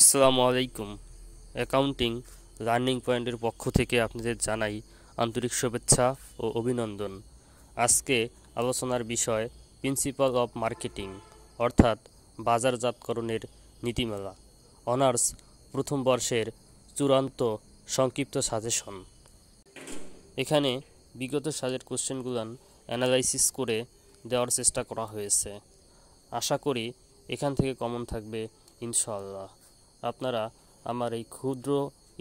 আসসালামু আলাইকুম accounting learning পয়েন্টের পক্ষ থেকে আপনাদের জানাই আন্তরিক শুভেচ্ছা ও অভিনন্দন আজকে আলোচনার বিষয় প্রিন্সিপাল অফ মার্কেটিং অর্থাৎ বাজারজাতকরণের নীতিমালা অনার্স প্রথম বর্ষের চূড়ান্ত সংক্ষিপ্ত সাজেশন এখানে বিগত সাজের কোশ্চেনগুলান অ্যানালাইসিস করে দেওয়ার চেষ্টা করা হয়েছে আশা করি এখান থেকে কমন থাকবে ইনশাআল্লাহ আপনারা আমার এই ক্ষুদ্র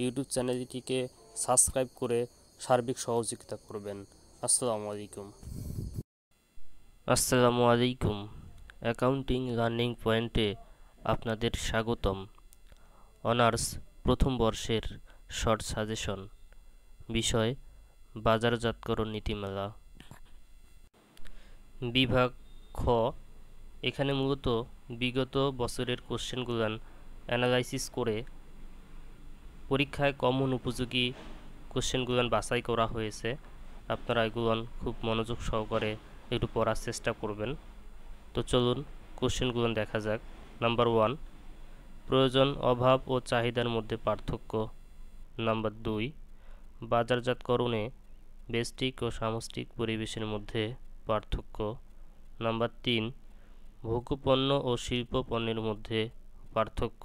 ইউটিউব চ্যানেলটিকে সাবস্ক্রাইব করে সার্বিক সহযোগিতা করবেন আসসালামু আলাইকুম আসসালামু আলাইকুম অ্যাকাউন্টিং লার্নিং পয়েন্টে আপনাদের স্বাগতম অনার্স প্রথম বর্ষের শর্ট সাজেশন বিষয় বাজারজাতকরণ নীতিমালা বিভাগ খ এখানে মূলত বিগত বছরের কোশ্চেনগুলান অ্যানালাইসিস করে পরীক্ষায় কমন উপযোগী কোশ্চেনগুলো বাছাই করা হয়েছে আপনারা এগুলো খুব মনোযোগ সহকারে একটু পড়ার চেষ্টা করবেন তো চলুন কোশ্চেনগুলো দেখা যাক নাম্বার ওয়ান প্রয়োজন অভাব ও চাহিদার মধ্যে পার্থক্য নাম্বার দুই বাজারজাতকরণে বেষ্টিক ও সামষ্টিক পরিবেশের মধ্যে পার্থক্য নাম্বার তিন ভোগ্যপণ্য ও শিল্প পণ্যের মধ্যে পার্থক্য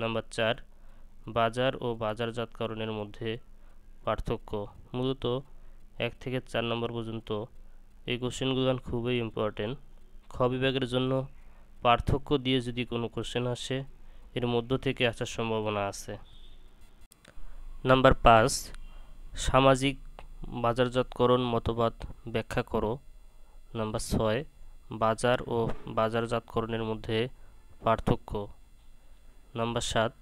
নাম্বার চার বাজার ও বাজারজাতকরণের মধ্যে পার্থক্য মূলত এক থেকে চার নম্বর পর্যন্ত এই কোশ্চেনগুলো খুবই ইম্পর্টেন্ট খ বিভাগের জন্য পার্থক্য দিয়ে যদি কোনো কোশ্চেন আসে এর মধ্য থেকে আসার সম্ভাবনা আছে নাম্বার পাঁচ সামাজিক বাজারজাতকরণ মতবাদ ব্যাখ্যা করো নাম্বার ছয় বাজার ও বাজারজাতকরণের মধ্যে পার্থক্য নাম্বার সাত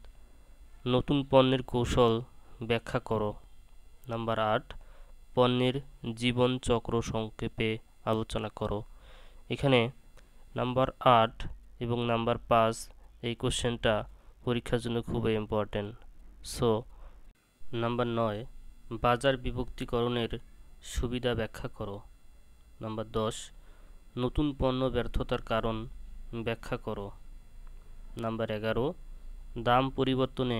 নতুন পণ্যের কৌশল ব্যাখ্যা করো নাম্বার আট পণ্যের জীবন চক্র সংক্ষেপে আলোচনা করো এখানে নাম্বার আট এবং নাম্বার পাঁচ এই কোশ্চেনটা পরীক্ষার জন্য খুবই ইম্পর্ট্যান্ট সো নাম্বার নয় বাজার বিভক্তিকরণের সুবিধা ব্যাখ্যা করো নাম্বার দশ নতুন পণ্য ব্যর্থতার কারণ ব্যাখ্যা করো নাম্বার এগারো দাম পরিবর্তনে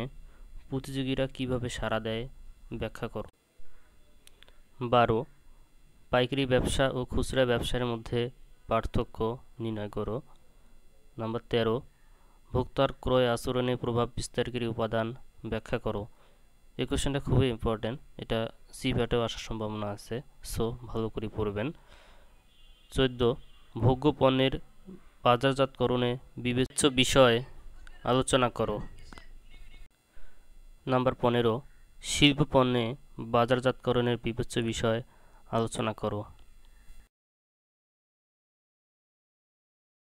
প্রতিযোগীরা কিভাবে সাড়া দেয় ব্যাখ্যা করো বারো পাইকারি ব্যবসা ও খুচরা ব্যবসার মধ্যে পার্থক্য নির্ণয় করো নাম্বার তেরো ভোক্তার ক্রয় আচরণে প্রভাব বিস্তারকারী উপাদান ব্যাখ্যা করো এই কোশ্চেনটা খুবই ইম্পর্ট্যান্ট এটা সি ভ্যাটেও আসার সম্ভাবনা আছে সো ভালো করে পড়বেন চোদ্দো ভোগ্য পণ্যের বাজারজাতকরণে বিবেচ্য বিষয় আলোচনা করো নাম্বার পনেরো শিল্প পণ্যে বাজারজাতকরণের বিবেচ্য বিষয় আলোচনা করো